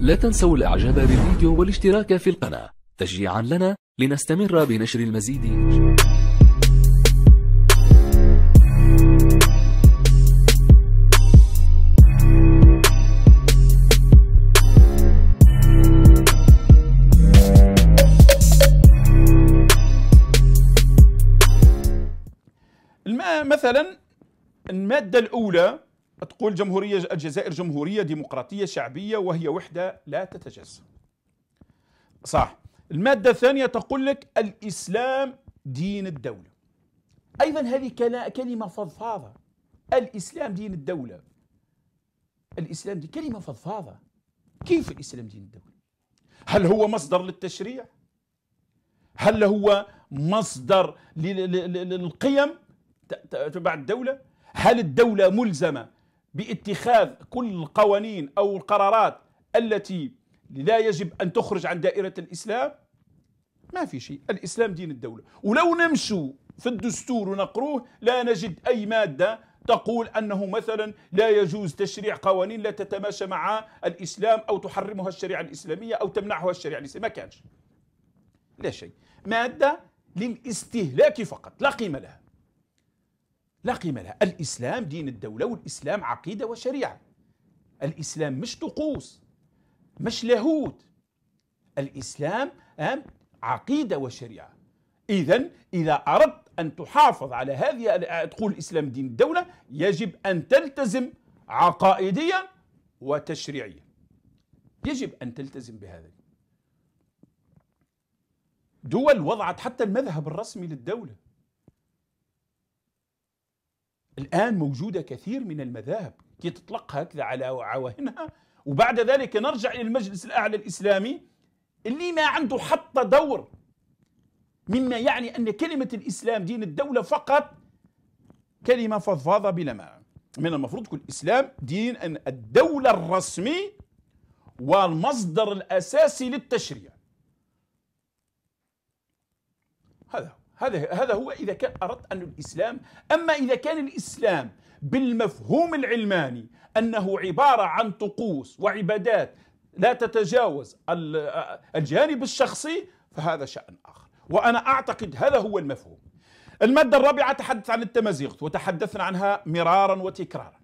لا تنسوا الإعجاب بالفيديو والاشتراك في القناة تشجيعا لنا لنستمر بنشر المزيد مثلا المادة الأولى تقول جمهورية الجزائر جمهورية ديمقراطية شعبية وهي وحدة لا تتجزأ صح المادة الثانية تقول لك الإسلام دين الدولة أيضا هذه كلمة فضفاضة الإسلام دين الدولة الإسلام دي كلمة فضفاضة كيف الإسلام دين الدولة هل هو مصدر للتشريع هل هو مصدر للقيم تبع الدولة هل الدولة ملزمة باتخاذ كل القوانين او القرارات التي لا يجب ان تخرج عن دائره الاسلام ما في شيء الاسلام دين الدوله ولو نمشوا في الدستور ونقروه لا نجد اي ماده تقول انه مثلا لا يجوز تشريع قوانين لا تتماشى مع الاسلام او تحرمها الشريعه الاسلاميه او تمنعها الشريعه الاسلاميه ما كانش لا شيء ماده للاستهلاك فقط لا قيمه لها لا قيمة لها الإسلام دين الدولة والإسلام عقيدة وشريعة الإسلام مش طقوس مش لاهوت الإسلام عقيدة وشريعة إذا إذا أردت أن تحافظ على هذه تقول الإسلام دين الدولة يجب أن تلتزم عقائديا وتشريعيا يجب أن تلتزم بهذا دول وضعت حتى المذهب الرسمي للدولة الآن موجودة كثير من المذاهب كي تطلق هكذا على عواهنها وبعد ذلك نرجع إلى المجلس الأعلى الإسلامي اللي ما عنده حتى دور مما يعني أن كلمة الإسلام دين الدولة فقط كلمة فضفاضة بلا معنى من المفروض كل الإسلام دين أن الدولة الرسمي والمصدر الأساسي للتشريع هذا هو هذا هذا هو اذا كان اردت ان الاسلام اما اذا كان الاسلام بالمفهوم العلماني انه عباره عن طقوس وعبادات لا تتجاوز الجانب الشخصي فهذا شان اخر وانا اعتقد هذا هو المفهوم الماده الرابعه تحدث عن التمازيغ وتحدثنا عنها مرارا وتكرارا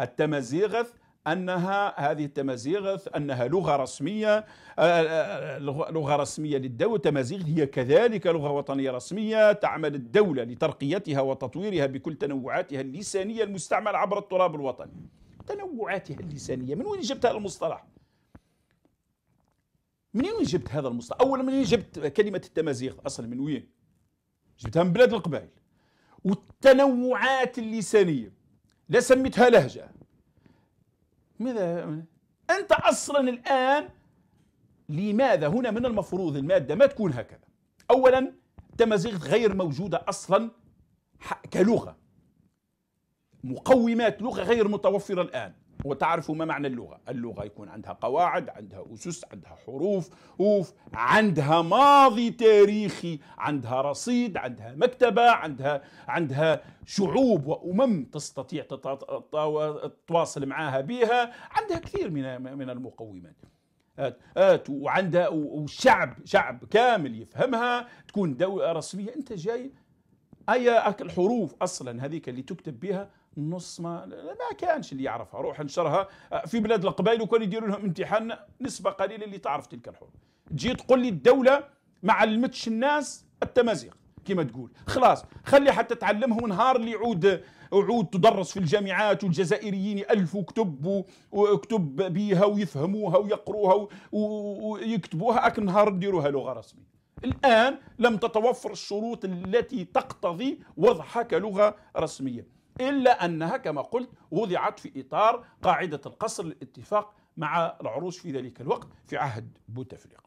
التمازيغث انها هذه التمازيغ انها لغه رسميه آه، آه، آه، لغه رسميه للدوله التمازيغ هي كذلك لغه وطنيه رسميه تعمل الدوله لترقيتها وتطويرها بكل تنوعاتها اللسانيه المستعمله عبر التراب الوطني تنوعاتها اللسانيه من وين جبت هذا المصطلح من وين جبت هذا المصطلح اولا من وين جبت كلمه التمازيغ اصلا من وين جبتها من بلاد القبائل والتنوعات اللسانيه لا سميتها لهجه ماذا أنت أصلا الآن لماذا هنا من المفروض المادة ما تكون هكذا أولا تمازيغ غير موجودة أصلا كلغة مقومات لغة غير متوفرة الآن وتعرفوا ما معنى اللغة اللغة يكون عندها قواعد عندها أسس عندها حروف أوف عندها ماضي تاريخي عندها رصيد عندها مكتبة عندها عندها شعوب وأمم تستطيع تتواصل معها بها عندها كثير من من المقومات آت وعندها وشعب شعب كامل يفهمها تكون دولة رسمية أنت جاي أي الحروف أصلا هذيك اللي تكتب بها نص ما ما كانش اللي يعرفها روح انشرها آه، في بلاد القبائل وكانوا يديروا لهم امتحان نسبه قليله اللي تعرف تلك الحروف تجي تقول لي الدوله ما علمتش الناس التمازيغ كما تقول خلاص خلي حتى تعلمهم نهار اللي يعود عود تدرس في الجامعات والجزائريين يألفوا كتب وكتب بيها ويفهموها ويقروها ويكتبوها أكن نهار نديروها لغة رسمية الآن لم تتوفر الشروط التي تقتضي وضعها كلغة رسمية إلا أنها كما قلت وضعت في إطار قاعدة القصر للاتفاق مع العروش في ذلك الوقت في عهد بوتفليقة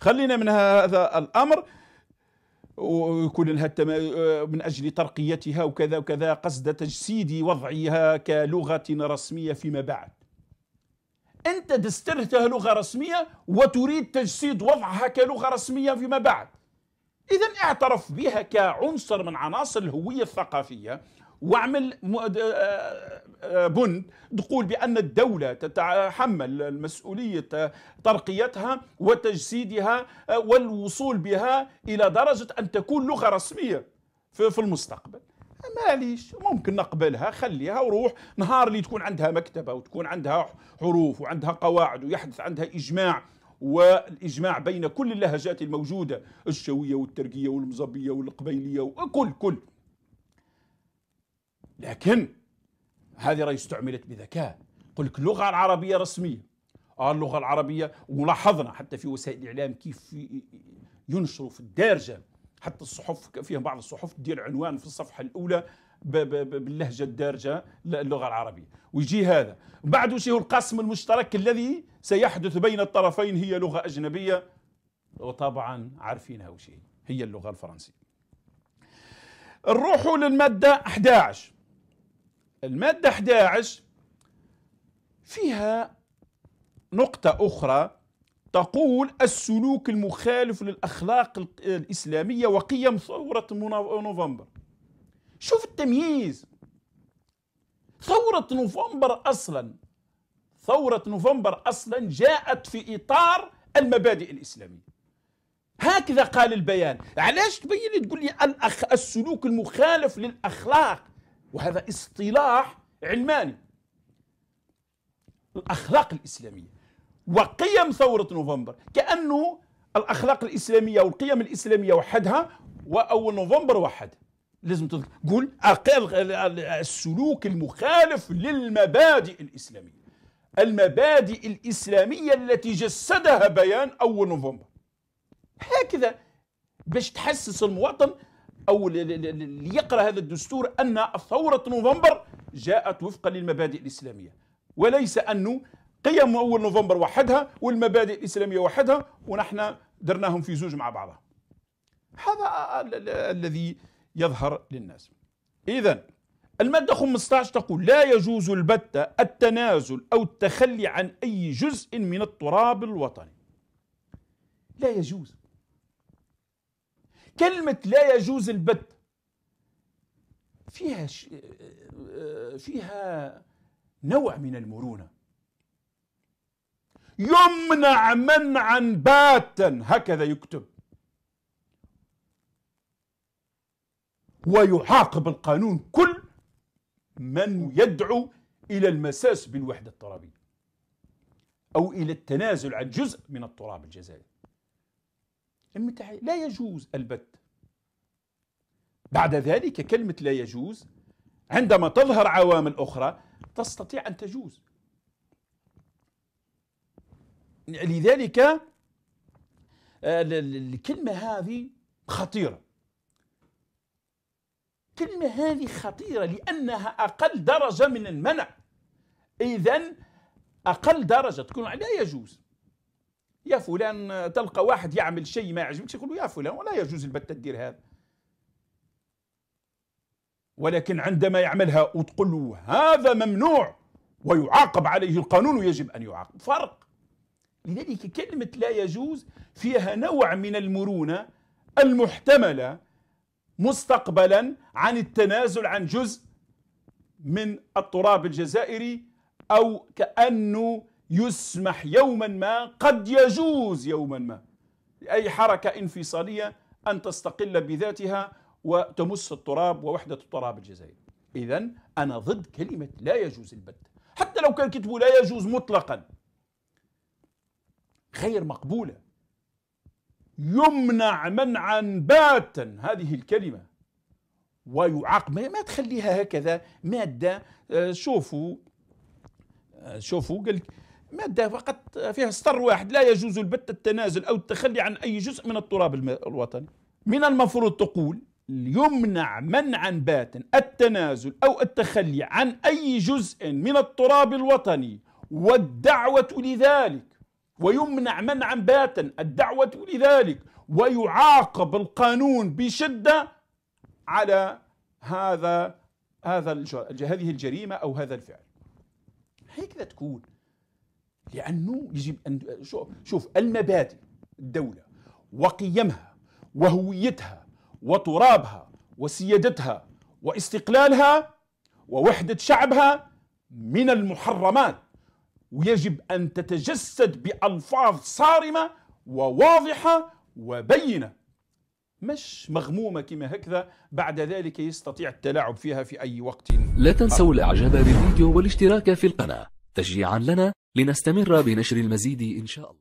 خلينا من هذا الأمر ويكون لها من أجل ترقيتها وكذا وكذا قصد تجسيد وضعها كلغة رسمية فيما بعد أنت دسترتها لغة رسمية وتريد تجسيد وضعها كلغة رسمية فيما بعد اذا اعترف بها كعنصر من عناصر الهويه الثقافيه واعمل آه، آه، آه، بند تقول بان الدوله تتحمل مسؤوليه ترقيتها وتجسيدها والوصول بها الى درجه ان تكون لغه رسميه في المستقبل ليش ممكن نقبلها خليها وروح نهار اللي تكون عندها مكتبه وتكون عندها حروف وعندها قواعد ويحدث عندها اجماع والاجماع بين كل اللهجات الموجوده الشويه والترقيه والمزبيه والقبيليه وكل كل لكن هذه راهي استعملت بذكاء قلت لك اللغه العربيه رسميه آه اللغه العربيه ولاحظنا حتى في وسائل الاعلام كيف ينشروا في الدارجه حتى الصحف فيها بعض الصحف تدير عنوان في الصفحه الاولى باللهجه الدارجه اللغه العربيه ويجي هذا بعد شيء القسم المشترك الذي سيحدث بين الطرفين هي لغه اجنبيه وطبعا عارفينها هي هي اللغه الفرنسيه نروحوا للماده 11 الماده 11 فيها نقطه اخرى تقول السلوك المخالف للاخلاق الاسلاميه وقيم ثوره نوفمبر شوف التمييز ثورة نوفمبر أصلا ثورة نوفمبر أصلا جاءت في إطار المبادئ الإسلامية هكذا قال البيان علاش تبين لي تقول لي الأخ السلوك المخالف للأخلاق وهذا اصطلاح علماني الأخلاق الإسلامية وقيم ثورة نوفمبر كأنه الأخلاق الإسلامية والقيم الإسلامية وحدها وأول نوفمبر وحدها لازم تذكر قول السلوك المخالف للمبادئ الإسلامية المبادئ الإسلامية التي جسدها بيان أول نوفمبر هكذا باش تحسس المواطن أو اللي يقرأ هذا الدستور أن ثورة نوفمبر جاءت وفقا للمبادئ الإسلامية وليس أنه قيم أول نوفمبر وحدها والمبادئ الإسلامية وحدها ونحن درناهم في زوج مع بعضها هذا الذي يظهر للناس إذا المادة 15 تقول لا يجوز البتة التنازل أو التخلي عن أي جزء من التراب الوطني لا يجوز كلمة لا يجوز البت فيها ش... فيها نوع من المرونة يمنع منعا باتا هكذا يكتب ويعاقب القانون كل من يدعو إلى المساس بالوحدة الترابية أو إلى التنازل عن جزء من التراب الجزائري لا يجوز البت بعد ذلك كلمة لا يجوز عندما تظهر عوامل أخرى تستطيع أن تجوز لذلك آه، الكلمة هذه خطيرة الكلمة هذه خطيرة لأنها أقل درجة من المنع إذا أقل درجة تكون لا يجوز يا فلان تلقى واحد يعمل شيء ما يعجبكش يقول يا فلان ولا يجوز البتة تدير هذا ولكن عندما يعملها وتقول له هذا ممنوع ويعاقب عليه القانون ويجب أن يعاقب فرق لذلك كلمة لا يجوز فيها نوع من المرونة المحتملة مستقبلا عن التنازل عن جزء من التراب الجزائري أو كأنه يسمح يوما ما قد يجوز يوما ما لأي حركة انفصالية أن تستقل بذاتها وتمس التراب ووحدة التراب الجزائري إذا أنا ضد كلمة لا يجوز البت حتى لو كان كتبه لا يجوز مطلقا غير مقبولة يمنع منعا باتا هذه الكلمة ويعاقب ما تخليها هكذا مادة آه، شوفوا آه، شوفوا قال مادة فقط فيها سطر واحد لا يجوز البت التنازل أو التخلي عن أي جزء من التراب الوطني من المفروض تقول يمنع منعا باتا التنازل أو التخلي عن أي جزء من التراب الوطني والدعوة لذلك ويمنع منعا باتا الدعوة لذلك ويعاقب القانون بشدة على هذا هذا هذه الجريمة أو هذا الفعل هكذا تكون لأنه يجب أن شوف المبادئ الدولة وقيمها وهويتها وترابها وسيادتها واستقلالها ووحدة شعبها من المحرمات ويجب أن تتجسد بألفاظ صارمة وواضحة وبينة مش مغمومة كما هكذا بعد ذلك يستطيع التلاعب فيها في أي وقت لا تنسوا الإعجاب بالفيديو والاشتراك في القناة تشجيعا لنا لنستمر بنشر المزيد إن شاء الله